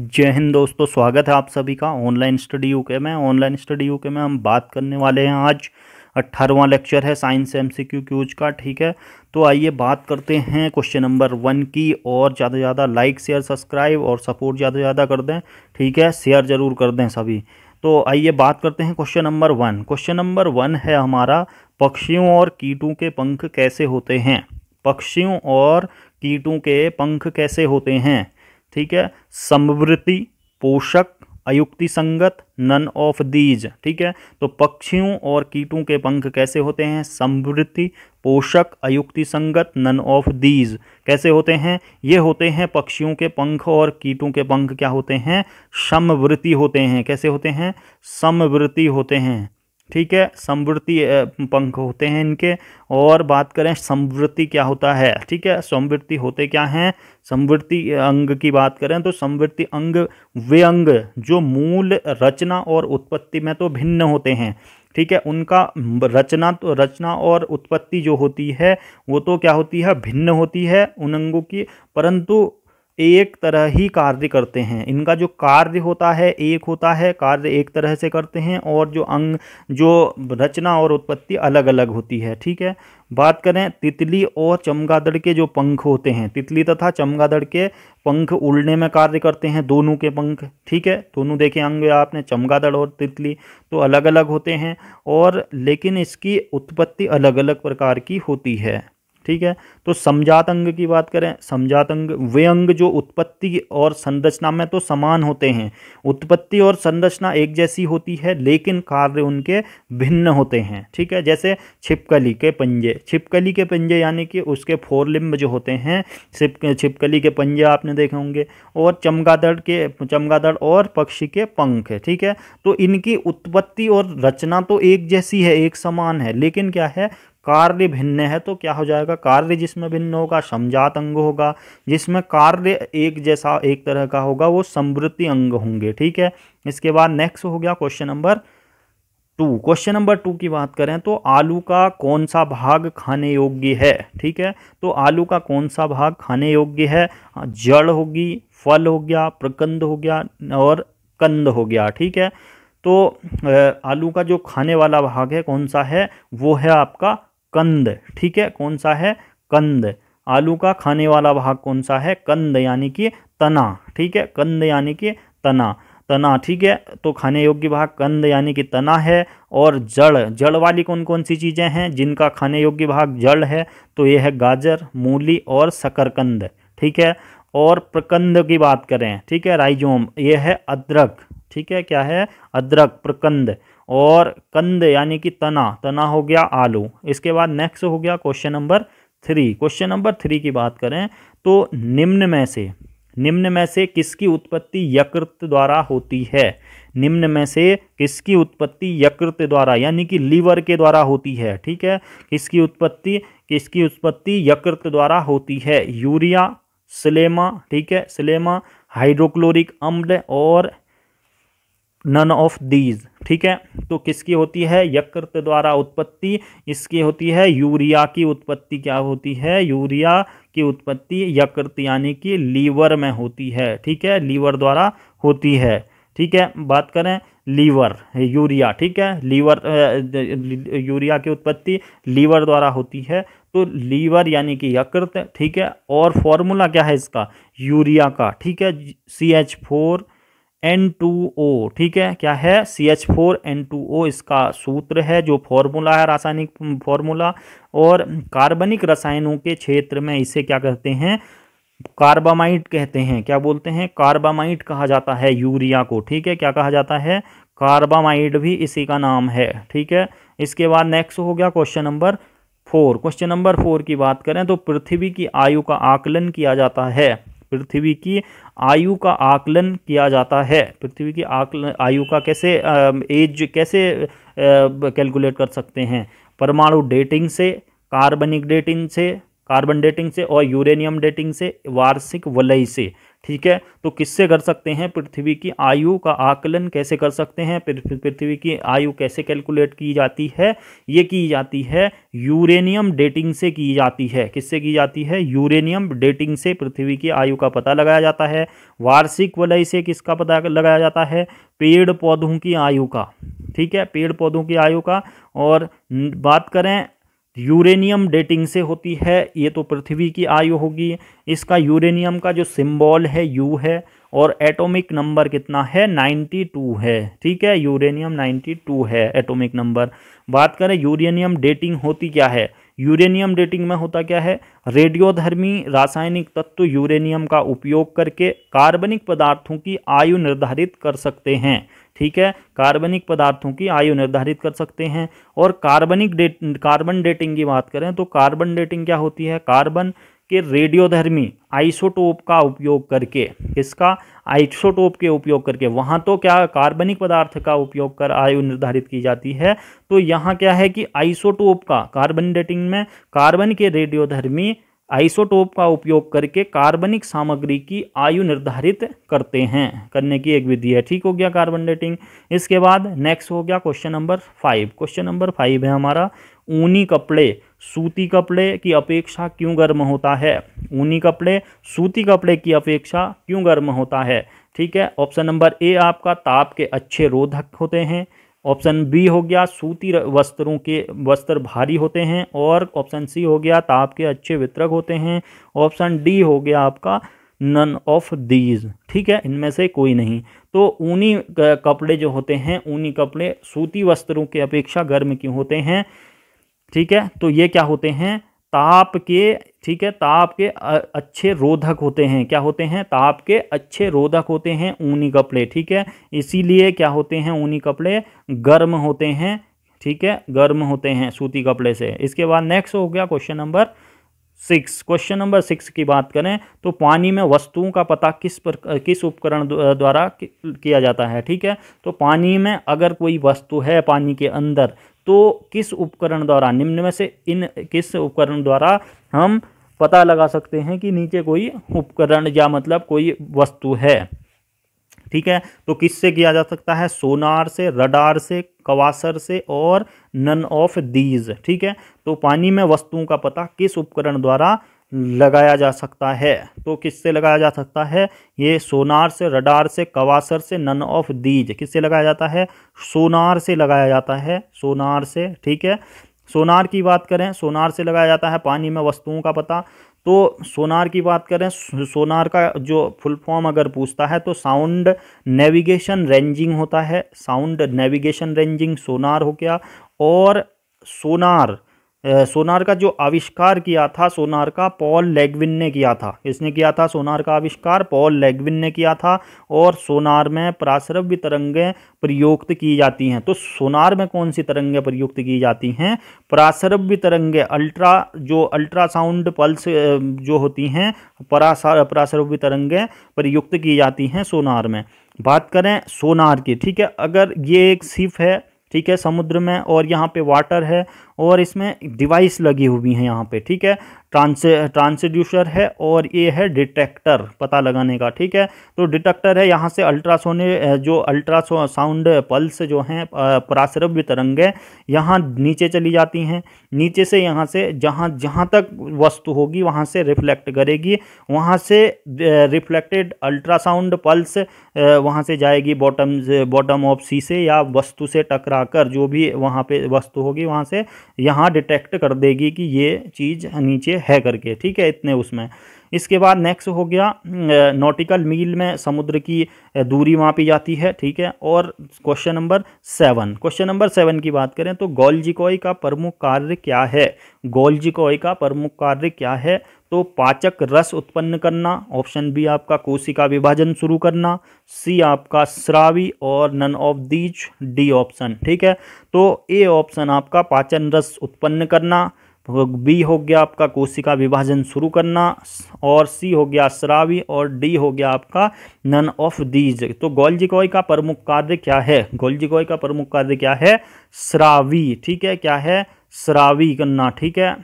जय हिंद दोस्तों स्वागत है आप सभी का ऑनलाइन स्टडी यूके में ऑनलाइन स्टडी यू के में हम बात करने वाले हैं आज अट्ठारहवा लेक्चर है science M C Q Qs का ठीक है तो आइए बात करते हैं क्वेश्चन नंबर वन की और ज़्यादा से ज़्यादा लाइक शेयर सब्सक्राइब और सपोर्ट ज़्यादा से ज़्यादा कर दें ठीक है शेयर ज़रूर कर दें सभी तो आइए बात करते हैं question number one question number one है हमारा पक्षियों और कीटों के पंख कैसे होते हैं पक्षियों और कीटों के पंख कैसे होते हैं ठीक है समवृत्ति पोषक अयुक्ति संगत नन ऑफ दीज ठीक है तो पक्षियों और कीटों के पंख कैसे होते हैं समवृत्ति पोषक अयुक्ति संगत नन ऑफ दीज कैसे होते हैं ये होते हैं पक्षियों के पंख और कीटों के पंख क्या होते हैं समवृत्ति होते हैं कैसे होते हैं समवृत्ति होते हैं ठीक है समवृत्ति पंख होते हैं इनके और बात करें समवृत्ति क्या होता है ठीक है समवृत्ति होते क्या हैं समवृत्ति अंग की बात करें तो समवृत्ति अंग वे अंग जो मूल रचना और उत्पत्ति में तो भिन्न होते हैं ठीक है उनका रचना तो रचना और उत्पत्ति जो होती है वो तो क्या होती है भिन्न होती है उन अंगों की परंतु एक तरह ही कार्य करते हैं इनका जो कार्य होता है एक होता है कार्य एक तरह से करते हैं और जो अंग जो रचना और उत्पत्ति अलग अलग होती है ठीक है बात करें तितली और चमगादड़ के जो पंख होते हैं तितली तथा चमगादड़ के पंख उड़ने में कार्य करते हैं दोनों के पंख ठीक है दोनों देखे अंग आपने चमगादड़ और तितली तो अलग अलग होते हैं और लेकिन इसकी उत्पत्ति अलग अलग प्रकार की होती है ठीक है तो समझात अंग की बात करें समझात अंग वे अंग जो उत्पत्ति और संरचना में तो समान होते हैं उत्पत्ति और संरचना एक जैसी होती है लेकिन कार्य उनके भिन्न होते हैं ठीक है जैसे छिपकली के पंजे छिपकली के पंजे यानी कि उसके फोरलिम्ब जो होते हैं छिपकली के पंजे आपने देखे होंगे और चमगादड़ के चमगादड़ और पक्षी के पंख है ठीक है तो इनकी उत्पत्ति और रचना तो एक जैसी है एक समान है लेकिन क्या है कार्य भिन्न है तो क्या हो जाएगा कार्य जिसमें भिन्न होगा समझात अंग होगा जिसमें कार्य एक जैसा एक तरह का होगा वो समृद्धि अंग होंगे ठीक है इसके बाद नेक्स्ट हो गया question number two question number two की बात करें तो आलू का कौन सा भाग खाने योग्य है ठीक है तो आलू का कौन सा भाग खाने योग्य है जड़ होगी फल हो गया प्रकंद हो गया और कंद हो गया ठीक है तो आलू का जो खाने वाला भाग है कौन सा है वो है आपका कंद ठीक है कौन सा है कंद आलू का खाने वाला भाग कौन सा है कंद यानी कि तना ठीक है कंद यानी कि तना तना ठीक है तो खाने योग्य भाग कंद यानी कि तना है और जड़ जड़ वाली कौन कौन सी चीज़ें हैं जिनका खाने योग्य भाग जड़ है तो ये है गाजर मूली और शकरकंद ठीक है और प्रकंद की बात करें ठीक है राइजोम ये है अदरक ठीक है क्या है अदरक प्रकंद और कंद यानी कि तना तना हो गया आलू इसके बाद नेक्स्ट हो गया question number three question number three की बात करें तो निम्न में से निम्न में से किसकी उत्पत्ति यकृत द्वारा होती है निम्न में से किसकी उत्पत्ति यकृत द्वारा यानी कि लीवर के द्वारा होती है ठीक है किसकी उत्पत्ति किसकी उत्पत्ति यकृत द्वारा होती है यूरिया सिलेमा ठीक है सिलेमा हाइड्रोक्लोरिक अम्ल और नन ऑफ दीज ठीक है तो किसकी होती है यकृत द्वारा उत्पत्ति इसकी होती है यूरिया की उत्पत्ति क्या होती है यूरिया की उत्पत्ति यकृत यानी कि लीवर में होती है ठीक है लीवर द्वारा होती है ठीक है बात करें लीवर यूरिया ठीक है लीवर यूरिया की उत्पत्ति लीवर द्वारा होती है तो लीवर यानी कि यकृत ठीक है और फॉर्मूला क्या है इसका यूरिया का ठीक है सी एच फोर N2O ठीक है क्या है CH4N2O इसका सूत्र है जो फॉर्मूला है रासायनिक फॉर्मूला और कार्बनिक रसायनों के क्षेत्र में इसे क्या कहते हैं कार्बामाइट कहते हैं क्या बोलते हैं कार्बामाइट कहा जाता है यूरिया को ठीक है क्या कहा जाता है कार्बामाइड भी इसी का नाम है ठीक है इसके बाद नेक्स्ट हो गया question number four question number four की बात करें तो पृथ्वी की आयु का आकलन किया जाता है पृथ्वी की आयु का आकलन किया जाता है पृथ्वी की आकलन आयु का कैसे एज कैसे कैलकुलेट कर सकते हैं परमाणु डेटिंग से कार्बनिक डेटिंग से कार्बन डेटिंग से और यूरेनियम डेटिंग से वार्षिक वलय से ठीक है तो किससे कर सकते हैं पृथ्वी की आयु का आकलन कैसे कर सकते हैं पृथ्वी की आयु कैसे कैलकुलेट की जाती है ये की जाती है यूरेनियम डेटिंग से की जाती है किससे की जाती है यूरेनियम डेटिंग से पृथ्वी की आयु का पता लगाया जाता है वार्षिक वलय से किसका पता लगाया जाता है पेड़ पौधों की आयु का ठीक है पेड़ पौधों की आयु का और बात करें यूरेनियम डेटिंग से होती है ये तो पृथ्वी की आयु होगी इसका यूरेनियम का जो सिंबल है यू है और एटॉमिक नंबर कितना है 92 है ठीक है यूरेनियम 92 है एटॉमिक नंबर बात करें यूरेनियम डेटिंग होती क्या है यूरेनियम डेटिंग में होता क्या है रेडियोधर्मी रासायनिक तत्व यूरेनियम का उपयोग करके कार्बनिक पदार्थों की आयु निर्धारित कर सकते हैं ठीक है कार्बनिक पदार्थों की आयु निर्धारित कर सकते हैं और कार्बनिक डेट कार्बन डेटिंग की बात करें तो कार्बन डेटिंग क्या होती है कार्बन के रेडियोधर्मी आइसोटोप का उपयोग करके किसका आइसोटोप के उपयोग करके वहाँ तो क्या कार्बनिक पदार्थ का उपयोग कर आयु निर्धारित की जाती है तो यहाँ क्या है कि आइसोटोप का कार्बन डेटिंग में कार्बन के रेडियोधर्मी आइसोटोप का उपयोग करके कार्बनिक सामग्री की आयु निर्धारित करते हैं करने की एक विधि है ठीक हो गया कार्बन डेटिंग इसके बाद नेक्स्ट हो गया question number five question number five है हमारा ऊनी कपड़े सूती कपड़े की अपेक्षा क्यों गर्म होता है ऊनी कपड़े सूती कपड़े की अपेक्षा क्यों गर्म होता है ठीक है ऑप्शन नंबर ए आपका ताप के अच्छे रोधक होते हैं ऑप्शन बी हो गया सूती वस्त्रों के वस्त्र भारी होते हैं और ऑप्शन सी हो गया ताप के अच्छे वितरक होते हैं ऑप्शन डी हो गया आपका नन ऑफ दीज ठीक है इनमें से कोई नहीं तो ऊनी कपड़े जो होते हैं ऊनी कपड़े सूती वस्त्रों के अपेक्षा गर्म क्यों होते हैं ठीक है तो ये क्या होते हैं ताप के ठीक है ताप के अच्छे रोधक होते हैं क्या होते हैं ताप के अच्छे रोधक होते हैं ऊनी कपड़े ठीक है इसीलिए क्या होते हैं ऊनी कपड़े गर्म होते हैं ठीक है गर्म होते हैं सूती कपड़े से इसके बाद नेक्स्ट हो गया question number six question number six की बात करें तो पानी में वस्तुओं का पता किस पर किस उपकरण द्वारा किया जाता है ठीक है तो पानी में अगर कोई वस्तु है पानी के अंदर तो किस उपकरण द्वारा निम्न में से इन किस उपकरण द्वारा हम पता लगा सकते हैं कि नीचे कोई उपकरण या मतलब कोई वस्तु है ठीक है तो किससे किया जा सकता है सोनार से रडार से कवासर से और नन ऑफ दीज ठीक है तो पानी में वस्तुओं का पता किस उपकरण द्वारा लगाया जा सकता है तो किससे लगाया जा सकता है ये सोनार से रडार से कवासर से नन ऑफ दीज किससे लगाया जाता है सोनार से लगाया जाता है सोनार से ठीक है सोनार की बात करें सोनार से लगाया जाता है पानी में वस्तुओं का पता तो सोनार की बात करें सोनार का जो फुल फॉर्म अगर पूछता है तो साउंड नेविगेशन रेंजिंग होता है साउंड नेविगेशन रेंजिंग सोनार हो गया और सोनार सोनार का जो आविष्कार किया था सोनार का पॉल लेगविन ने किया था इसने किया था सोनार का आविष्कार पॉल लेगविन ने किया था और सोनार में प्राश्रव्य तरंगें प्रयुक्त की जाती हैं तो सोनार में कौन सी तरंगें प्रयुक्त की जाती हैं प्राश्रव्य तरंगें अल्ट्रा जो अल्ट्रासाउंड पल्स जो होती हैं प्राश्रव्य तरंगें प्रयुक्त की जाती हैं सोनार में बात करें सोनार की ठीक है अगर ये एक सिप है ठीक है समुद्र में और यहाँ पे वाटर है और इसमें डिवाइस लगी हुई है यहाँ पे ठीक है ट्रांस ट्रांसड्यूसर है और ये है डिटेक्टर पता लगाने का ठीक है तो डिटेक्टर है यहाँ से अल्ट्रासोने जो अल्ट्रासो साउंड पल्स जो हैं पराश्रव्य तरंगें यहाँ नीचे चली जाती हैं नीचे से यहाँ से जहाँ जहाँ तक वस्तु होगी वहाँ से रिफ्लेक्ट करेगी वहाँ से रिफ्लेक्टेड अल्ट्रासाउंड पल्स वहाँ से जाएगी बॉटम बॉटम ऑफ सी से या वस्तु से टकरा कर जो भी वहाँ पर वस्तु होगी वहाँ से यहाँ डिटेक्ट कर देगी कि ये चीज़ नीचे है करके ठीक है इतने उसमें इसके बाद नेक्स्ट हो गया नॉटिकल मील में समुद्र की दूरी मापी जाती है ठीक है और question number seven question number seven की बात करें तो गोल्जिकॉय का प्रमुख कार्य क्या है गोल्जिकॉय का प्रमुख कार्य क्या है तो पाचक रस उत्पन्न करना ऑप्शन बी आपका कोशिका विभाजन शुरू करना सी आपका श्रावी और none of these D option ठीक है तो ए ऑप्शन आपका पाचन रस उत्पन्न करना बी हो गया आपका कोशिका विभाजन शुरू करना और सी हो गया श्रावी और डी हो गया आपका नन ऑफ दीज तो गोल्जिकॉय का प्रमुख कार्य क्या है गोल्जिकॉय का प्रमुख कार्य क्या है श्रावी ठीक है क्या है श्रावी करना ठीक है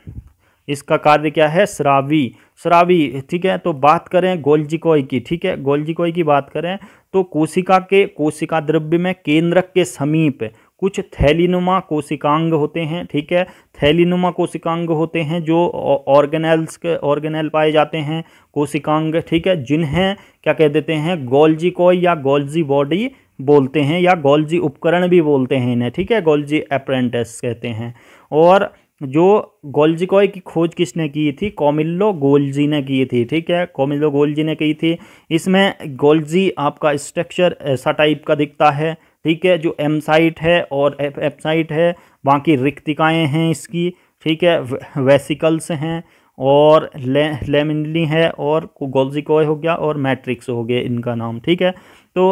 इसका कार्य क्या है श्रावी श्रावी ठीक है तो बात करें गोलजिकोई की ठीक है गोलजिकोई की बात करें तो कोशिका के कोशिका द्रव्य में केंद्रक के समीप कुछ थैलीनुमा कोशिकांग होते हैं ठीक है थैलीनुमा कोशिकांग होते हैं जो ऑर्गेनेल्स के ऑर्गेनेल पाए जाते हैं कोशिकांग ठीक है जिन्हें क्या कह देते हैं गोल्जी या गोल्जी बॉडी बोलते हैं या गोल्जी उपकरण भी बोलते हैं इन्हें ठीक है गोल्जी अप्रेंटिस कहते हैं और जो गोल्जिकॉय की खोज किसने की थी कॉमिल्लो गोल्जी ने की थी ठीक है कॉमिल्लो गोल्जी ने की थी इसमें गोल्जी आपका स्ट्रक्चर ऐसा टाइप का दिखता है ठीक है जो साइट है और साइट है बाकी रिक्तिकाएँ हैं इसकी ठीक है वेसिकल्स हैं और ले, लेमिनली है और गोल्जिकॉय हो गया और मैट्रिक्स हो गया इनका नाम ठीक है तो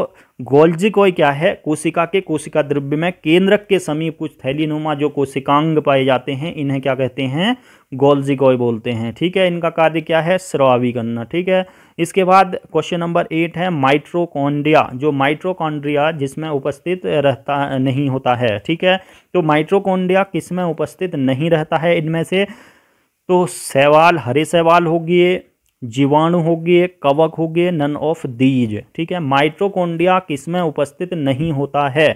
गोल्जी कोई क्या है कोशिका के कोशिका द्रव्य में केंद्रक के समीप कुछ थैलीनुमा जो कोशिकांग पाए जाते हैं इन्हें क्या कहते हैं गोल्जी कोई बोलते हैं ठीक है इनका कार्य क्या है स्रावी करना ठीक है इसके बाद क्वेश्चन नंबर एट है माइट्रोकॉन्ड्रिया जो माइट्रोकॉन्ड्रिया जिसमें उपस्थित रहता नहीं होता है ठीक है तो माइट्रोकॉन्ड्रिया किसमें उपस्थित नहीं रहता है इनमें से तो सहवाल हरे सहवाल होगी जीवाणु हो गए कवक हो गए नन ऑफ दीज ठीक है माइट्रोकोंडिया किसमें उपस्थित नहीं होता है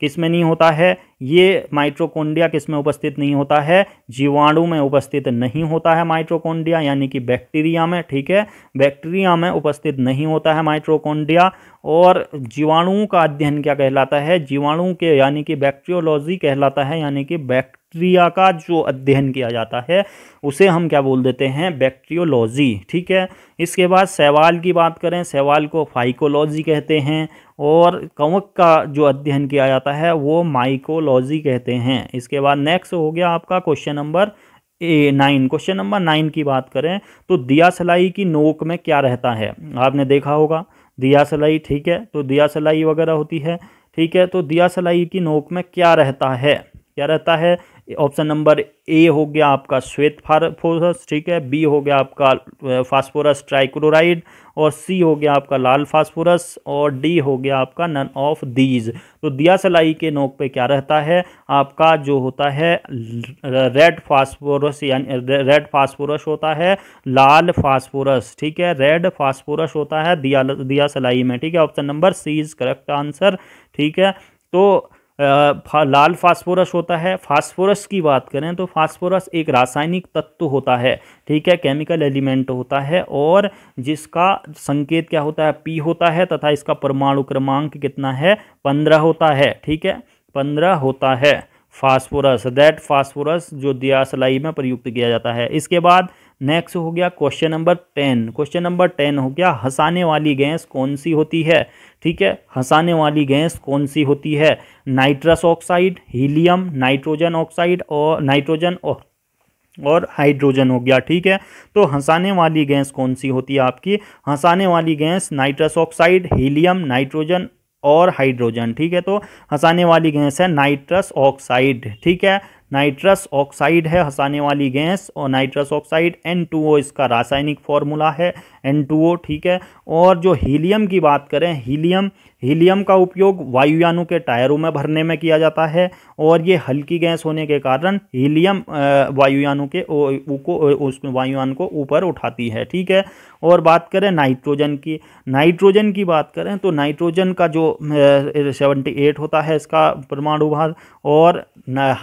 किसमें नहीं होता है ये माइट्रोकोंडिया किसमें उपस्थित नहीं होता है जीवाणु में उपस्थित नहीं होता है माइट्रोकोंडिया यानी कि बैक्टीरिया में ठीक है बैक्टीरिया में उपस्थित नहीं होता है माइट्रोकोंडिया और जीवाणुओं का अध्ययन क्या कहलाता है जीवाणु के यानी कि बैक्टीरियोलॉजी कहलाता है यानी कि बैक्ट बैक्टीरिया का जो अध्ययन किया जाता है उसे हम क्या बोल देते हैं बैक्टीरियोलॉजी ठीक है इसके बाद सवाल की बात करें सवाल को फाइकोलॉजी कहते हैं और कवक का जो अध्ययन किया जाता है वो माइकोलॉजी कहते हैं इसके बाद नेक्स्ट हो गया आपका question number uh nine question number nine की बात करें तो दिया सलाई की नोक में क्या रहता है आपने देखा होगा दिया सलाई ठीक है तो दिया सलाई वगैरह होती है ठीक है तो दिया सलाई की नोक में क्या रहता है क्या रहता है ऑप्शन नंबर ए हो गया आपका श्वेत फास्फोरस ठीक है बी हो गया आपका फास्फोरस ट्राइक्लोराइड और सी हो गया आपका लाल फास्फोरस और डी हो गया आपका नन ऑफ दीज तो दिया सलाई के नोक पे क्या रहता है आपका जो होता है रेड फास्फोरस यानी रेड फास्फोरस होता है लाल फास्फोरस ठीक है रेड फास्फोरस होता है दिया दिया सलाई में ठीक है option number C is correct answer ठीक है तो लाल फास्फोरस होता है फास्फोरस की बात करें तो फास्फोरस एक रासायनिक तत्व होता है ठीक है केमिकल एलिमेंट होता है और जिसका संकेत क्या होता है पी होता है तथा इसका परमाणु क्रमांक कितना है पंद्रह होता है ठीक है पंद्रह होता है फास्फोरस दैट फास्फोरस जो दियासलाई में प्रयुक्त किया जाता है इसके बाद नेक्स्ट हो गया question number ten question number ten हो गया हंसाने वाली गैस कौन सी होती है ठीक है हंसाने वाली गैस कौन सी होती है nitrous oxide helium nitrogen oxide और नाइट्रोजन और और हाइड्रोजन हो गया ठीक है तो हंसाने वाली गैस कौन सी होती है आपकी हंसाने वाली gas nitrous oxide helium nitrogen और हाइड्रोजन ठीक है तो हंसाने वाली गैस है नाइट्रस ऑक्साइड ठीक है नाइट्रस ऑक्साइड है हंसाने वाली गैस और nitrous oxide N two O इसका रासायनिक फॉर्मूला है एन टू ओ ठीक है और जो हीलियम की बात करें हीलियम हीलियम का उपयोग वायुयानों के टायरों में भरने में किया जाता है और ये हल्की गैस होने के कारण हीलियम वायुयानों के को उस वायुयान को ऊपर उठाती है ठीक है और बात करें नाइट्रोजन की नाइट्रोजन की बात करें तो नाइट्रोजन का जो सेवेंटी एट होता है इसका परमाणु भार और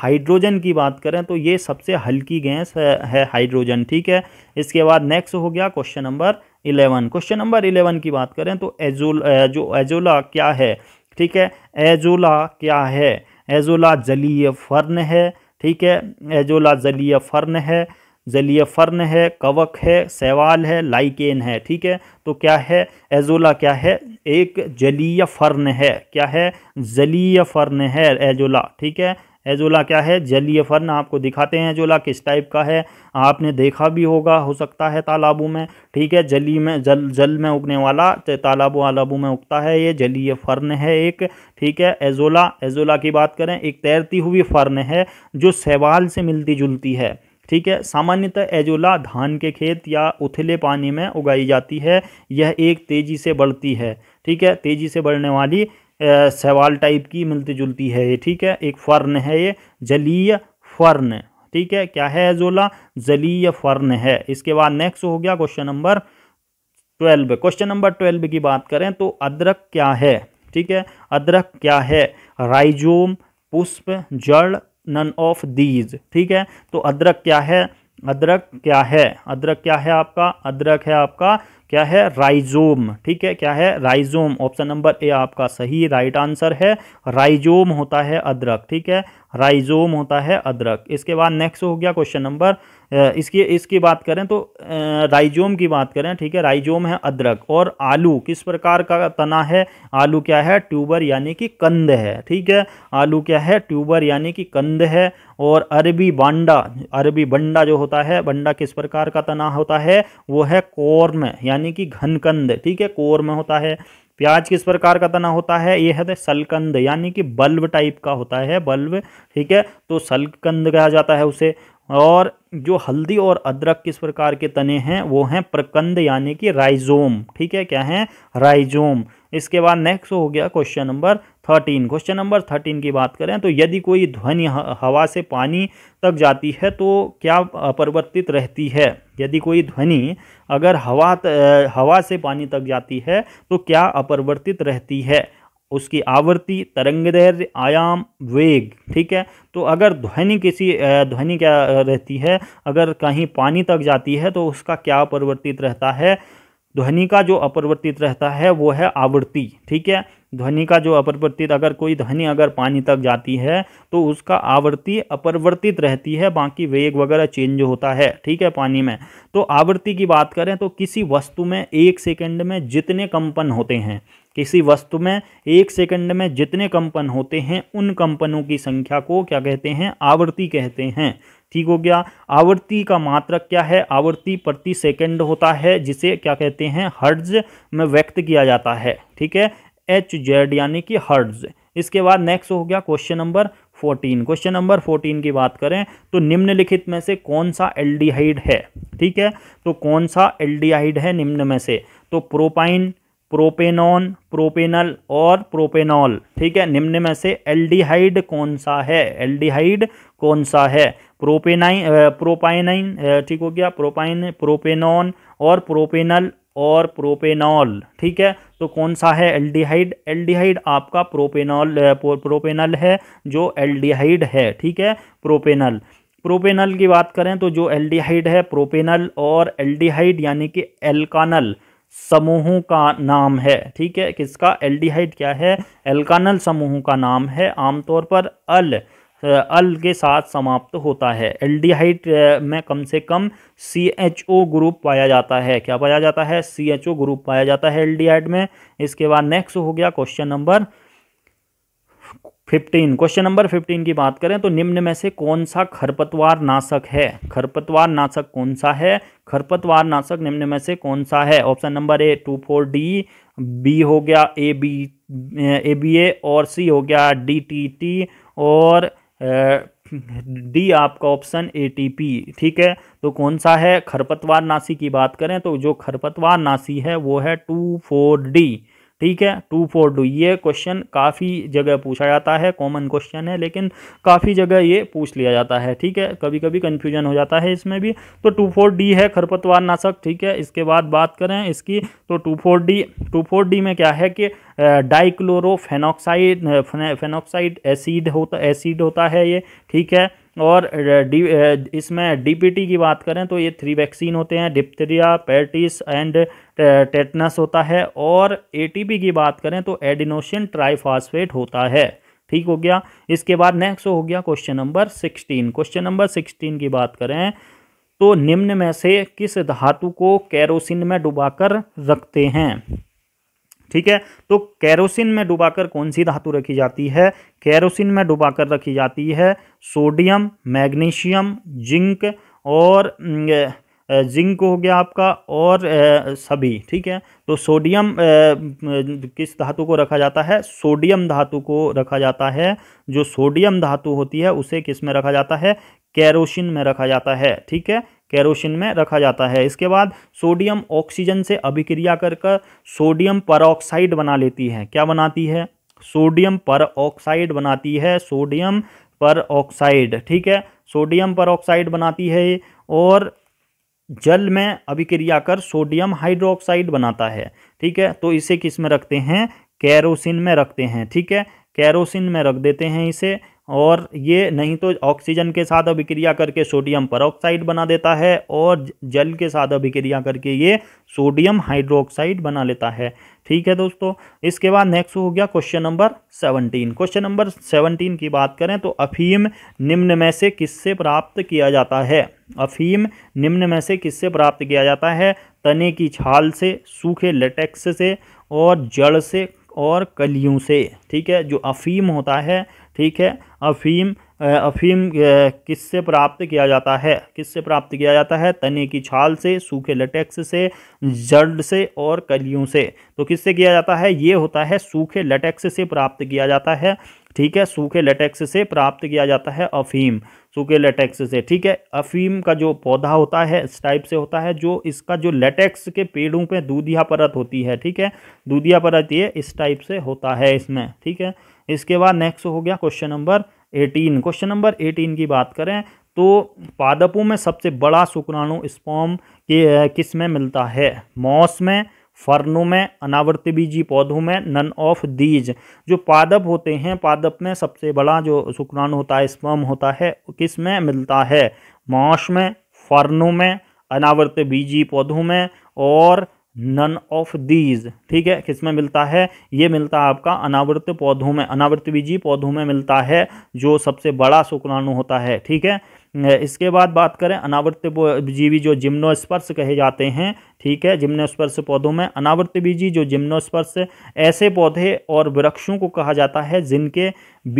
हाइड्रोजन की बात करें तो ये सबसे हल्की गैस है हाइड्रोजन ठीक है इसके बाद नेक्स्ट हो गया question number eleven question number eleven की बात करें तो एजोल जो एजोला क्या है ठीक है एजोला क्या है एजोला जलीय फर्न है ठीक है एजोला जलीय फर्न है जलीय फर्न है कवक है सेवाल है लाइकेन है ठीक है तो क्या है एजोला क्या है एक जलीय फर्न है क्या है जलीय फर्न है एजोला ठीक है एजोला क्या है जलीय फर्न आपको दिखाते हैं एजोला किस टाइप का है आपने देखा भी होगा हो सकता है तालाबों में ठीक है जली में जल जल में उगने वाला तालाबों वालाबों में उगता है ये जलीय फर्न है एक ठीक है एजोला एजोला की बात करें एक तैरती हुई फर्न है जो सेवाल से मिलती जुलती है ठीक है सामान्यतः एजोला धान के खेत या उथले पानी में उगाई जाती है यह एक तेज़ी से बढ़ती है ठीक है तेज़ी से बढ़ने वाली सवाल टाइप की मिलती जुलती है ये ठीक है एक फर्न है ये जलीय फर्न ठीक है क्या है एजोला जलीय फर्न है इसके बाद नेक्स्ट हो गया question number twelve question number twelve की बात करें तो अदरक क्या है ठीक है अदरक क्या है राइजोम पुष्प जड़ नन ऑफ दीज ठीक है तो अदरक क्या है अदरक क्या है अदरक क्या है आपका अदरक है आपका क्या है राइजोम ठीक है क्या है राइजोम ऑप्शन नंबर ए आपका सही राइट आंसर है राइजोम होता है अदरक ठीक है राइजोम होता है अदरक इसके बाद नेक्स्ट हो गया क्वेश्चन नंबर इसकी इसकी बात करें तो राइजोम की बात करें ठीक है राइजोम है अदरक और आलू किस प्रकार का तना है आलू क्या है ट्यूबर यानी कि कंद है ठीक है आलू क्या है ट्यूबर यानी कि कंद है और अरबी बांडा अरबी बंडा जो होता है बंडा किस प्रकार का तना होता है वो है कोर्म यानी कि घनकंद ठीक है कोर्म होता है प्याज किस प्रकार का तना होता है ये है सलकंद यानी कि बल्ब टाइप का होता है बल्ब ठीक है तो सलकंद कहा जाता है उसे और जो हल्दी और अदरक किस प्रकार के तने हैं वो हैं प्रकंद यानी कि राइजोम ठीक है क्या है राइजोम इसके बाद नेक्स्ट हो गया question number thirteen question number thirteen की बात करें तो यदि कोई ध्वनि हवा से पानी तक जाती है तो क्या परिवर्तित रहती है यदि कोई ध्वनि अगर हवा हवा से पानी तक जाती है तो क्या अपरिवर्तित रहती है उसकी आवृत्ति तरंग दैर्य आयाम वेग ठीक है तो अगर ध्वनि किसी ध्वनि क्या रहती है अगर कहीं पानी तक जाती है तो उसका क्या परिवर्तित रहता है ध्वनि का जो अपरिवर्तित रहता है वो है आवृत्ति ठीक है ध्वनि का जो अपरिवर्तित अगर कोई ध्वनि अगर पानी तक जाती है तो उसका आवृत्ति अपरिवर्तित रहती है बाकी वेग वगैरह चेंज होता है ठीक है पानी में तो आवृत्ति की बात करें तो किसी वस्तु में एक सेकंड में जितने कंपन होते हैं किसी वस्तु में एक सेकंड में जितने कंपन होते हैं उन कंपनों की संख्या को क्या कहते हैं आवृत्ति कहते हैं ठीक हो गया आवृत्ति का मात्रक क्या है आवृत्ति प्रति सेकंड होता है जिसे क्या कहते हैं हर्ज में व्यक्त किया जाता है ठीक है एच जेड यानी कि हर्ज इसके बाद नेक्स्ट हो गया question number fourteen question number fourteen की बात करें तो निम्नलिखित में से कौन सा एल्डिहाइड है ठीक है तो कौन सा एल्डिहाइड है निम्न में से तो प्रोपाइन प्रोपेनॉन प्रोपेनल और प्रोपेनॉल ठीक है निम्न में से एल्डिहाइड कौन सा है एल्डिहाइड कौन सा है प्रोपेनाइन प्रोपाइनाइन ठीक हो गया प्रोपाइन प्रोपेनॉन और प्रोपेनल और प्रोपेनॉल ठीक है तो कौन सा है एल्डिहाइड एल्डिहाइड आपका प्रोपेनॉल प्रोपेनल है जो एल्डिहाइड है ठीक है प्रोपेनल प्रोपेनल की बात करें तो जो एल्डिहाइड है प्रोपेनल और एल्डिहाइड यानी कि एल्कानल समूहों का नाम है ठीक है किसका एल्डिहाइड क्या है एल्कानल समूहों का नाम है आमतौर पर अल अल के साथ समाप्त होता है एल्डिहाइड में कम से कम सी एच ओ ग्रुप पाया जाता है क्या पाया जाता है सी एच ओ ग्रुप पाया जाता है एल्डिहाइड में इसके बाद नेक्स्ट हो गया question number fifteen question number fifteen की बात करें तो निम्न में से कौन सा खरपतवार नाशक है खरपतवार नाशक कौन सा है खरपतवार नाशक निम्न में से कौन सा है option number A two four D B हो गया ए बी ए बी ए और सी हो गया डी टी टी और डी आपका ऑप्शन ए टी पी ठीक है तो कौन सा है खरपतवार नाशी की बात करें तो जो खरपतवार नाशी है वो है टू फोर डी ठीक है टू फोर टू ये क्वेश्चन काफ़ी जगह पूछा जाता है कॉमन क्वेश्चन है लेकिन काफ़ी जगह ये पूछ लिया जाता है ठीक है कभी कभी कन्फ्यूजन हो जाता है इसमें भी तो टू फोर डी है खरपतवार नाशक ठीक है इसके बाद बात करें इसकी तो two four D two four D में क्या है कि डाइक्लोरोफेनॉक्साइड फेनॉक्साइड एसिड होता एसिड होता है ये ठीक है और डी इसमें डीपीटी की बात करें तो ये थ्री वैक्सीन होते हैं डिप्थेरिया पैटिस एंड टेटनस होता है और एटीपी की बात करें तो एडिनोशन ट्राईफॉसफेट होता है ठीक हो गया इसके बाद नेक्स्ट हो गया question number sixteen question number sixteen की बात करें तो निम्न में से किस धातु को कैरोसिन में डुबाकर रखते हैं ठीक है तो कैरोसिन में डुबाकर कौन सी धातु रखी जाती है कैरोसिन में डुबाकर रखी जाती है सोडियम मैग्नीशियम जिंक और जिंक हो गया आपका और सभी ठीक है तो सोडियम किस धातु को रखा जाता है सोडियम धातु को रखा जाता है जो सोडियम धातु होती है उसे किस में रखा जाता है कैरोसिन में रखा जाता है ठीक है कैरोसिन में रखा जाता है इसके बाद सोडियम ऑक्सीजन से अभिक्रिया कर सोडियम परऑक्साइड बना लेती है क्या बनाती है सोडियम परऑक्साइड बनाती है सोडियम परऑक्साइड ठीक है सोडियम परऑक्साइड बनाती है और जल में अभिक्रिया कर सोडियम हाइड्रोक्साइड बनाता है ठीक है तो इसे किस में रखते हैं कैरोसिन में रखते हैं ठीक है कैरोसिन में रख देते हैं इसे और ये नहीं तो ऑक्सीजन के साथ अभिक्रिया करके सोडियम परोक्साइड बना देता है और जल के साथ अभिक्रिया करके ये सोडियम हाइड्रोक्साइड बना लेता है ठीक है दोस्तों इसके बाद नेक्स्ट हो गया question number seventeen question number seventeen की बात करें तो अफीम निम्न में से किससे प्राप्त किया जाता है अफीम निम्न में से किससे प्राप्त किया जाता है तने की छाल से सूखे लेटेक्स से और जड़ से और कलियों से ठीक है जो अफीम होता है ठीक है अफीम अफीम किससे प्राप्त किया जाता है किससे प्राप्त किया जाता है तने की छाल से सूखे लेटेक्स से जड़ से और कलियों से तो किससे किया जाता है ये होता है सूखे लेटेक्स से प्राप्त किया जाता है ठीक है सूखे लेटेक्स से प्राप्त किया जाता है अफीम सूखे लेटेक्स से ठीक है अफीम का जो पौधा होता है इस टाइप से होता है जो इसका जो लेटेक्स के पेड़ों पे दूधिया परत होती है ठीक है दूधिया परत ये इस टाइप से होता है इसमें ठीक है इसके बाद नेक्स्ट हो गया question number eighteen question number eighteen की बात करें तो पादपों में सबसे बड़ा शुक्राणु स्पॉम के किस में मिलता है मॉस में फर्नों में अनावर्त बीजी पौधों में नन ऑफ दीज जो पादप होते हैं पादप में सबसे बड़ा जो शुक्राणु होता है स्पर्म होता है किस में मिलता है मॉस में फर्नों में अनावर्त बीजी पौधों में और नन ऑफ दीज ठीक है किसमें मिलता है ये मिलता है आपका अनावृत पौधों में अनावृत बीजी पौधों में मिलता है जो सबसे बड़ा शुक्राणु होता है ठीक है इसके बाद बात करें अनावृत जीवी जो जिम्नोस्पर्श कहे जाते हैं ठीक है जिम्नोस्पर्श पौधों में अनावृत बीजी जो जिम्नोस्पर्श ऐसे पौधे और वृक्षों को कहा जाता है जिनके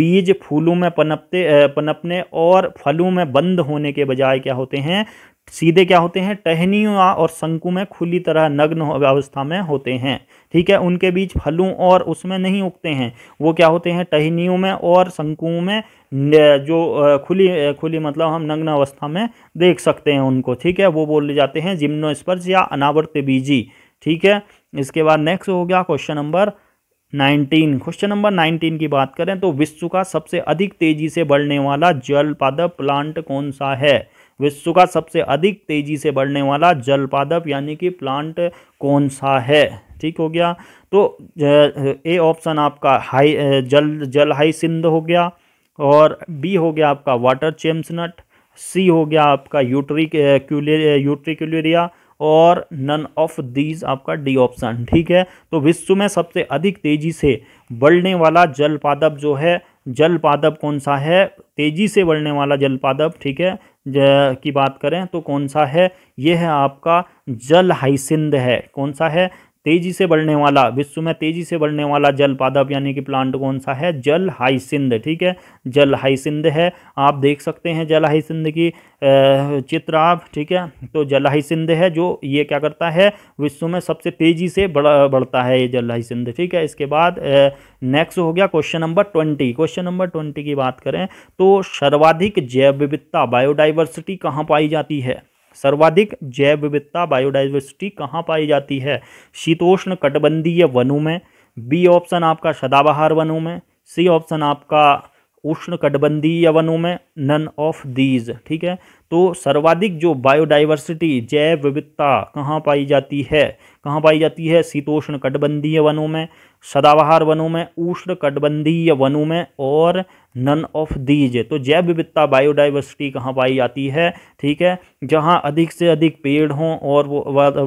बीज फूलों में पनपते पनपने और फलों में बंद होने के बजाय क्या होते हैं सीधे क्या होते हैं टहनियों और शंकु में खुली तरह नग्न अवस्था में होते हैं ठीक है उनके बीच फलों और उसमें नहीं उगते हैं वो क्या होते हैं टहनियों में और शंकुओं में जो खुली खुली मतलब हम नग्न अवस्था में देख सकते हैं उनको ठीक है वो बोले जाते हैं जिम्नो या अनावर्त बीजी ठीक है इसके बाद नेक्स्ट हो गया question number nineteen question number nineteen की बात करें तो विश्व का सबसे अधिक तेजी से बढ़ने वाला जल पादप प्लांट कौन सा है विश्व का सबसे अधिक तेजी से बढ़ने वाला जल पादप यानी कि प्लांट कौन सा है ठीक हो गया तो ए ऑप्शन आपका हाई जल जल हाई सिंध हो गया और बी हो गया आपका वाटर चेम्सनट सी हो गया आपका यूट्री यूट्रिकुलरिया और नन ऑफ दीज आपका डी ऑप्शन ठीक है तो विश्व में सबसे अधिक तेजी से बढ़ने वाला जल पादप जो है जल पादप कौन सा है तेज़ी से बढ़ने वाला जल पादप ठीक है की बात करें तो कौन सा है यह है आपका जल हाइसिंद है कौन सा है तेजी से बढ़ने वाला विश्व में तेजी से बढ़ने वाला जल पादप यानी कि प्लांट कौन सा है जल सिंध ठीक है जल सिंध है आप देख सकते हैं जल सिंध की चित्र आप ठीक है तो जल हाइसिंद है जो ये क्या करता है विश्व में सबसे तेजी से बढ़ बढ़ता है ये जल सिंध ठीक है इसके बाद नेक्स्ट हो गया question number twenty question number twenty की बात करें तो सर्वाधिक जैव विविधता बायोडाइवर्सिटी कहाँ पाई जाती है सर्वाधिक जैव विविधता बायोडाइवर्सिटी कहाँ पाई जाती है शीतोष्ण कटबंधीय वनों में बी ऑप्शन आपका सदाबहार वनों में सी ऑप्शन आपका उष्ण कटबंधीय वनों में नन ऑफ दीज ठीक है तो सर्वाधिक जो बायोडाइवर्सिटी जैव विविधता कहाँ पाई जाती है कहाँ पाई जाती है शीतोष्ण कटबंधीय वनों में सदाबहार वनों में उष्ण कटबंधीय वनों में और नन ऑफ दीज तो जैव विविधता बायोडाइवर्सिटी कहाँ पाई जाती है ठीक है जहाँ अधिक से अधिक पेड़ हों और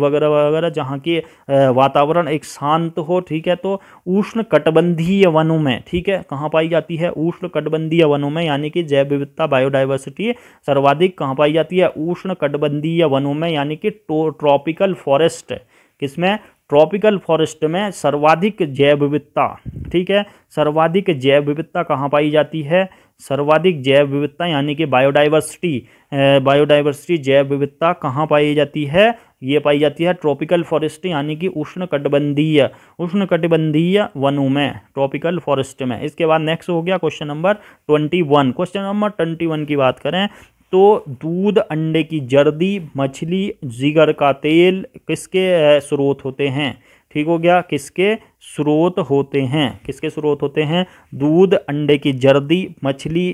वगैरह वगैरह जहाँ की वातावरण एक शांत हो ठीक है तो उष्ण कटबंधीय वनों में ठीक है कहाँ पाई जाती है उष्ण कटबंधीय वनों में यानी कि जैव विविधता बायोडाइवर्सिटी सर्वाधिक कहाँ कहाँ पाई जाती है उष्ण कटबंधीय वनों में यानी कि ट्रॉपिकल फॉरेस्ट किसमें ट्रॉपिकल फॉरेस्ट में सर्वाधिक जैव विविधता ठीक है सर्वाधिक जैव विविधता कहाँ पाई जाती है सर्वाधिक जैव विविधता यानी कि बायोडाइवर्सिटी बायोडाइवर्सिटी जैव विविधता कहाँ पाई जाती है ये पाई जाती है ट्रॉपिकल फॉरेस्ट यानी कि उष्ण कटबंधीय उष्ण कटबंधीय वनों में ट्रॉपिकल फॉरेस्ट में इसके बाद नेक्स्ट हो गया question number twenty one question number twenty one की बात करें तो दूध अंडे की जर्दी मछली जिगर का तेल किसके स्रोत होते हैं ठीक हो गया किसके स्रोत होते हैं किसके स्रोत होते हैं दूध अंडे की जर्दी मछली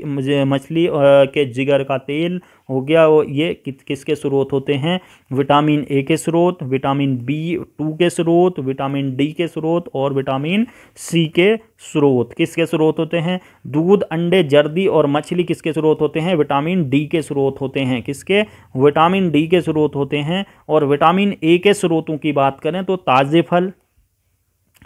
मछली के जिगर का तेल हो गया वो ये किसके स्रोत होते हैं विटामिन ए के स्रोत विटामिन बी टू के स्रोत विटामिन डी के स्रोत और विटामिन सी के स्रोत किसके स्रोत होते हैं दूध अंडे जर्दी और मछली किसके स्रोत होते हैं विटामिन डी के स्रोत होते हैं किसके विटामिन डी के स्रोत होते हैं और विटामिन ए के स्रोतों की बात करें तो ताज़े फल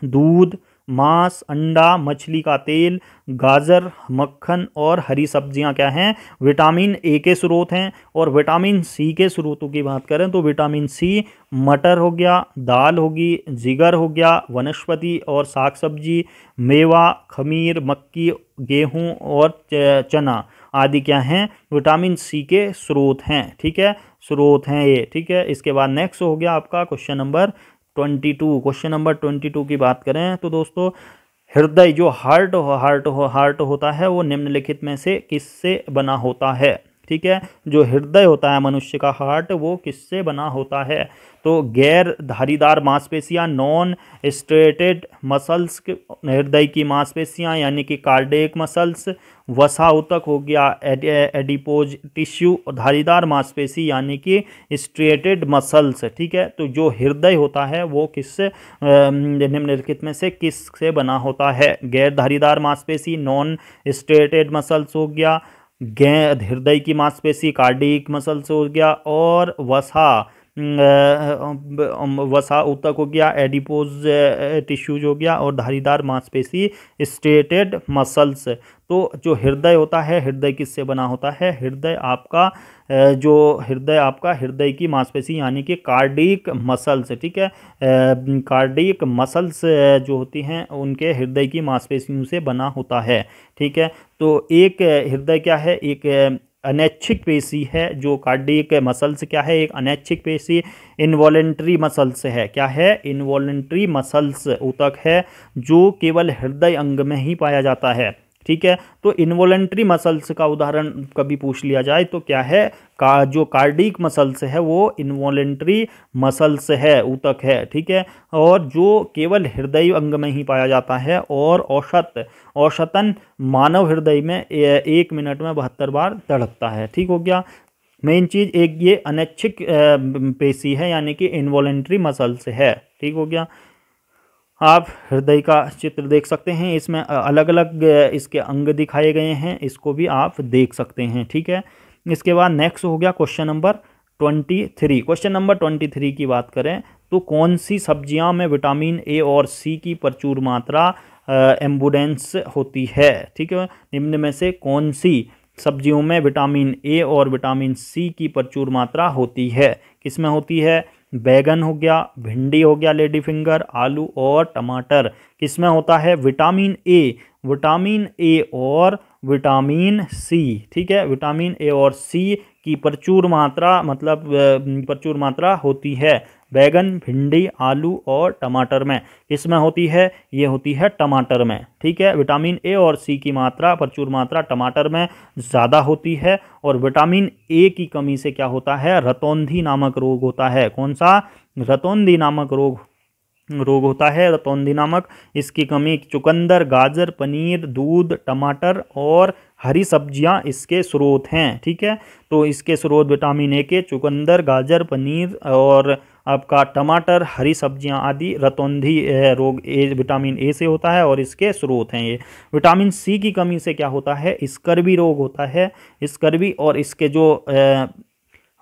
दूध मांस अंडा मछली का तेल गाजर मक्खन और हरी सब्जियां क्या हैं विटामिन ए के स्रोत हैं और विटामिन सी के स्रोतों की बात करें तो विटामिन सी मटर हो गया दाल होगी जिगर हो गया वनस्पति और साग सब्जी मेवा खमीर मक्की गेहूं और चना आदि क्या हैं विटामिन सी के स्रोत हैं ठीक है स्रोत हैं ये ठीक है इसके बाद नेक्स्ट हो गया आपका question number twenty two question number twenty two की बात करें तो दोस्तों हृदय जो हार्ट हो हार्ट हो हार्ट होता है वो निम्नलिखित में से किससे बना होता है ठीक है जो हृदय होता है मनुष्य का हार्ट वो किससे बना होता है तो गैर धारीदार मांसपेशियां नॉन स्ट्रेटेड मसल्स हृदय की मांसपेशियां यानी कि कार्डेक मसल्स वसा उतक हो गया एड, एडिपोज टिश्यू धारीदार मांसपेशी यानी कि स्ट्रेटेड मसल्स ठीक है तो जो हृदय होता है वो किससे निम्नलिखित में से किस से बना होता है गैर धारीदार मांसपेशी नॉन स्ट्रेटेड मसल्स हो गया गें हृदय की मांसपेशी कार्डिक मसल्स हो गया और वसा वसा उत्तक हो गया एडिपोज टिश्यूज हो गया और धारीदार मांसपेशी स्टेटेड मसल्स तो जो हृदय होता है हृदय किससे बना होता है हृदय आपका जो हृदय आपका हृदय की मांसपेशी यानी कि कार्डिक मसल्स ठीक है कार्डिक मसल्स जो होती हैं उनके हृदय की मांसपेशियों से बना होता है ठीक है तो एक हृदय क्या है एक अनैच्छिक पेशी है जो कार्डिक मसल्स क्या है एक अनैच्छिक पेशी इन्वॉलेंट्री मसल्स है क्या है इन्वॉलेंट्री मसल्स उतक है जो केवल हृदय अंग में ही पाया जाता है ठीक है तो इन्वोलेंट्री मसल्स का उदाहरण कभी पूछ लिया जाए तो क्या है का जो कार्डिक मसल्स है वो इन्वोलेंट्री मसल्स है ऊतक है ठीक है और जो केवल हृदय अंग में ही पाया जाता है और औसत औसतन मानव हृदय में एक मिनट में बहत्तर बार धड़कता है ठीक हो गया मेन चीज़ एक ये अनैच्छिक पेशी है यानी कि इन्वोलेंट्री मसल्स है ठीक हो गया आप हृदय का चित्र देख सकते हैं इसमें अलग अलग इसके अंग दिखाए गए हैं इसको भी आप देख सकते हैं ठीक है इसके बाद नेक्स्ट हो गया question number twenty three question number twenty three की बात करें तो कौन सी सब्जियां में विटामिन ए और सी की प्रचुर मात्रा एम्बुडेंस होती है ठीक है निम्न में से कौन सी सब्जियों में विटामिन ए और विटामिन सी की प्रचुर मात्रा होती है किसमें होती है बैगन हो गया भिंडी हो गया लेडी फिंगर आलू और टमाटर किसमें होता है विटामिन ए विटामिन ए और विटामिन सी ठीक है विटामिन ए और सी की प्रचुर मात्रा मतलब प्रचुर मात्रा होती है बैगन भिंडी आलू और टमाटर में इसमें होती है ये होती है टमाटर में ठीक है विटामिन ए और सी की मात्रा प्रचुर मात्रा टमाटर में ज़्यादा होती है और विटामिन ए की कमी से क्या होता है रतौंधी नामक रोग होता है कौन सा रतौंधी नामक रोग रोग होता है रतौंधी नामक इसकी कमी चुकंदर गाजर पनीर दूध टमाटर और हरी सब्जियां इसके स्रोत हैं ठीक है तो इसके स्रोत विटामिन ए के चुकंदर गाजर पनीर और आपका टमाटर हरी सब्जियां आदि रतौंधी रोग ए विटामिन ए से होता है और इसके स्रोत हैं ये विटामिन सी की कमी से क्या होता है स्कर्वी रोग होता है स्कर्वी और इसके जो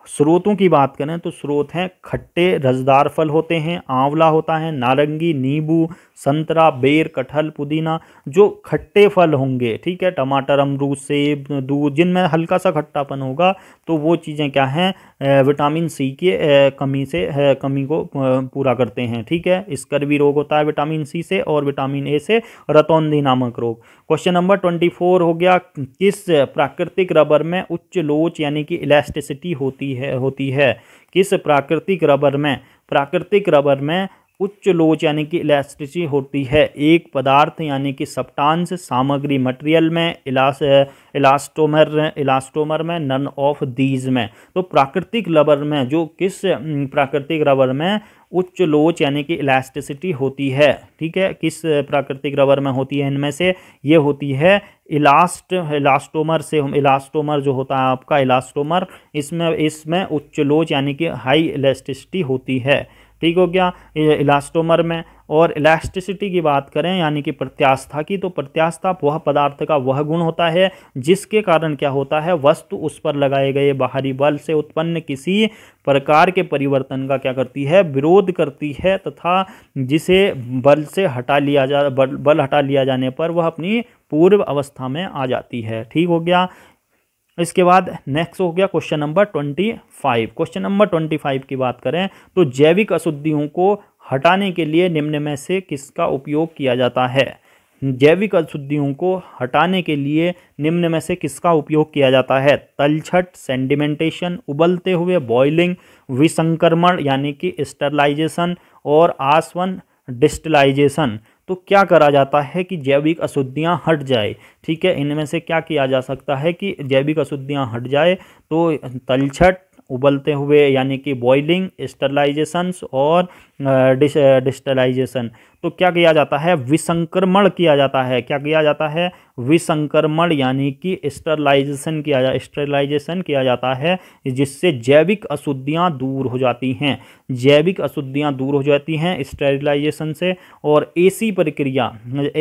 स्रोतों की बात करें तो स्रोत हैं खट्टे रसदार फल होते हैं आंवला होता है नारंगी नींबू संतरा बेर कटहल पुदीना जो खट्टे फल होंगे ठीक है टमाटर अमरूद सेब दूध जिनमें हल्का सा खट्टापन होगा तो वो चीज़ें क्या हैं विटामिन सी के कमी से कमी को पूरा करते हैं ठीक है भी रोग होता है विटामिन सी से और विटामिन ए से रतौंधी नामक रोग क्वेश्चन नंबर ट्वेंटी फोर हो गया किस प्राकृतिक रबर में उच्च लोच यानी कि इलास्टिसिटी होती होती है होती है किस प्राकृतिक रबर में प्राकृतिक रबर में उच्च लोच यानी कि इलास्टिसिटी होती है एक पदार्थ यानी कि सप्टांस सामग्री मटेरियल में इलास इलास्टोमर इलास्टोमर में नन ऑफ दीज में तो प्राकृतिक रबर में जो किस प्राकृतिक रबर में उच्च लोच यानी कि इलास्टिसिटी होती है ठीक है किस प्राकृतिक रबर में होती है इनमें से ये होती है इलास्ट इलास्टोमर से हम इलास्टोमर जो होता है आपका इलास्टोमर इसमें इसमें उच्च लोच यानी कि हाई इलास्टिसिटी होती है ठीक हो गया इलास्टोमर में और इलास्टिसिटी की बात करें यानी कि प्रत्यास्था की तो प्रत्यास्था वह पदार्थ का वह गुण होता है जिसके कारण क्या होता है वस्तु उस पर लगाए गए बाहरी बल से उत्पन्न किसी प्रकार के परिवर्तन का क्या करती है विरोध करती है तथा जिसे बल से हटा लिया जा बल, बल हटा लिया जाने पर वह अपनी पूर्व अवस्था में आ जाती है ठीक हो गया इसके बाद नेक्स्ट हो गया question number twenty five question number twenty five की बात करें तो जैविक अशुद्धियों को हटाने के लिए निम्न में से किसका उपयोग किया जाता है जैविक अशुद्धियों को हटाने के लिए निम्न में से किसका उपयोग किया जाता है तलछट सेंडिमेंटेशन उबलते हुए बॉइलिंग विसंक्रमण यानी कि स्टरलाइजेशन और आसवन डिस्टलाइजेशन तो क्या करा जाता है कि जैविक अशुद्धियाँ हट जाए ठीक है इनमें से क्या किया जा सकता है कि जैविक अशुद्धियाँ हट जाए तो तलछट उबलते हुए यानी कि बॉइलिंग स्टरलाइजेशन और डिस्टलाइजेशन तो क्या किया जाता है विसंक्रमण किया जाता है क्या किया जाता है विसंक्रमण यानी कि स्टरलाइजेशन किया जा स्टरलाइजेशन किया जाता है जिससे जैविक अशुद्धियाँ दूर हो जाती हैं जैविक अशुद्धियाँ दूर हो जाती हैं स्टरलाइजेशन से और ऐसी प्रक्रिया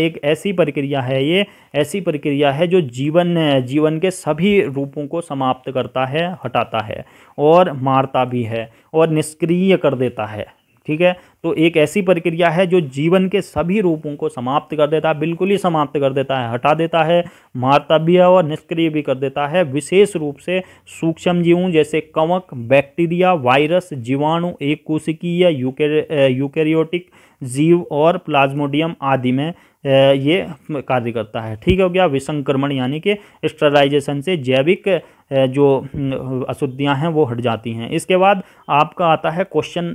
एक ऐसी प्रक्रिया है ये ऐसी प्रक्रिया है जो जीवन जीवन के सभी रूपों को समाप्त करता है हटाता है और मारता भी है और निष्क्रिय कर देता है ठीक है तो एक ऐसी प्रक्रिया है जो जीवन के सभी रूपों को समाप्त कर देता है बिल्कुल ही समाप्त कर देता है हटा देता है मारता भी है और निष्क्रिय भी कर देता है विशेष रूप से सूक्ष्म जीवों जैसे कवक बैक्टीरिया वायरस जीवाणु एक कोशिकीय यूके यूकेरियोटिक जीव और प्लाज्मोडियम आदि में ये कार्य करता है ठीक हो गया विसंक्रमण यानी कि स्टरलाइजेशन से जैविक जो अशुद्धियां हैं वो हट जाती हैं इसके बाद आपका आता है question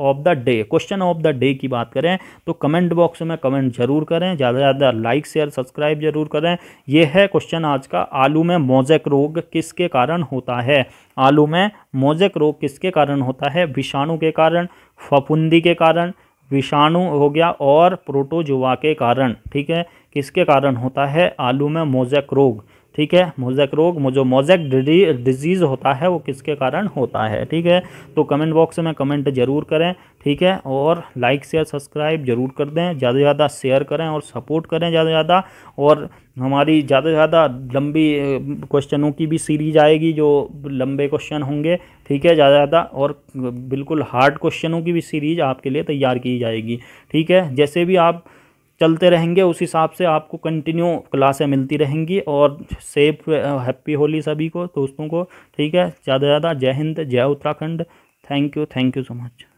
of the day question of the day की बात करें तो कमेंट बॉक्स में कमेंट जरूर करें ज़्यादा से ज़्यादा लाइक शेयर सब्सक्राइब जरूर करें ये है क्वेश्चन आज का आलू में मोजेक रोग किसके कारण होता है आलू में मोजेक रोग किसके कारण होता है विषाणु के कारण फफुंदी के कारण विषाणु हो गया और प्रोटोजुआ के कारण ठीक है किसके कारण होता है आलू में मोजैक रोग ठीक है मोजैक रोग जो मोजैक डिजीज़ होता है वो किसके कारण होता है ठीक है तो कमेंट बॉक्स में कमेंट ज़रूर करें ठीक है और लाइक शेयर सब्सक्राइब जरूर कर दें ज़्यादा से ज़्यादा शेयर करें और सपोर्ट करें ज़्यादा से ज़्यादा और हमारी ज़्यादा से ज़्यादा लंबी क्वेश्चनों की भी सीरीज आएगी जो लंबे क्वेश्चन होंगे ठीक है ज़्यादा से ज़्यादा और बिल्कुल हार्ड क्वेश्चनों की भी सीरीज आपके लिए तैयार की जाएगी ठीक है जैसे भी आप चलते रहेंगे उस हिसाब से आपको कंटिन्यू क्लासें मिलती रहेंगी और सेफ हैप्पी होली सभी को दोस्तों को ठीक है ज़्यादा से ज़्यादा जय हिंद जय Uttarakhand thank you thank you so much